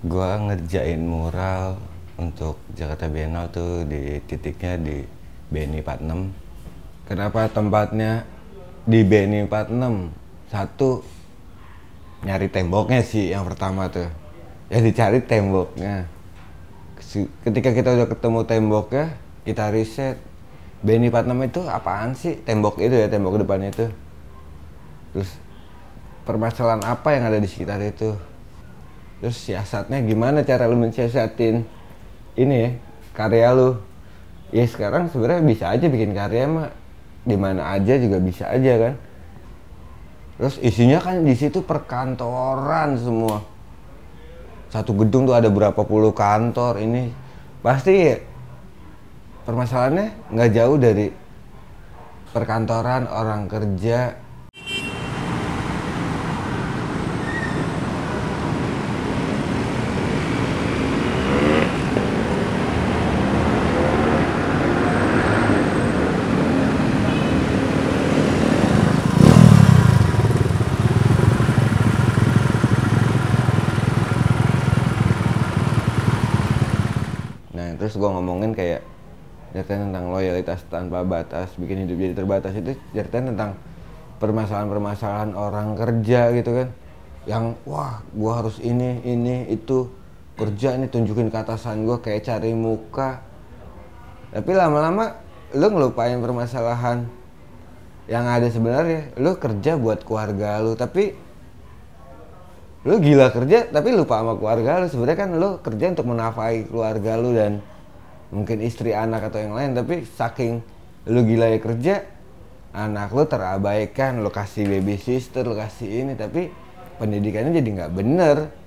gue ngerjain mural untuk Jakarta Bienal tuh di titiknya di BNI 46 kenapa tempatnya di BNI 46 satu nyari temboknya sih yang pertama tuh ya dicari temboknya ketika kita udah ketemu temboknya kita riset BNI 46 itu apaan sih tembok itu ya tembok depannya itu terus permasalahan apa yang ada di sekitar itu terus siasatnya gimana cara lu mensiasatin ini ya karya lu ya sekarang sebenarnya bisa aja bikin karya mah di mana aja juga bisa aja kan terus isinya kan di situ perkantoran semua satu gedung tuh ada berapa puluh kantor ini pasti permasalahannya nggak jauh dari perkantoran orang kerja terus gue ngomongin kayak cerita tentang loyalitas tanpa batas bikin hidup jadi terbatas itu cerita tentang permasalahan-permasalahan orang kerja gitu kan yang wah gue harus ini ini itu kerja ini tunjukin ke atasan gue kayak cari muka tapi lama-lama lu ngelupain permasalahan yang ada sebenarnya lu kerja buat keluarga lu tapi lu gila kerja tapi lupa sama keluarga lu sebenarnya kan lu kerja untuk menafai keluarga lu dan mungkin istri anak atau yang lain tapi saking lu gila ya kerja anak lu terabaikan lu kasih baby sister lu kasih ini tapi pendidikannya jadi nggak bener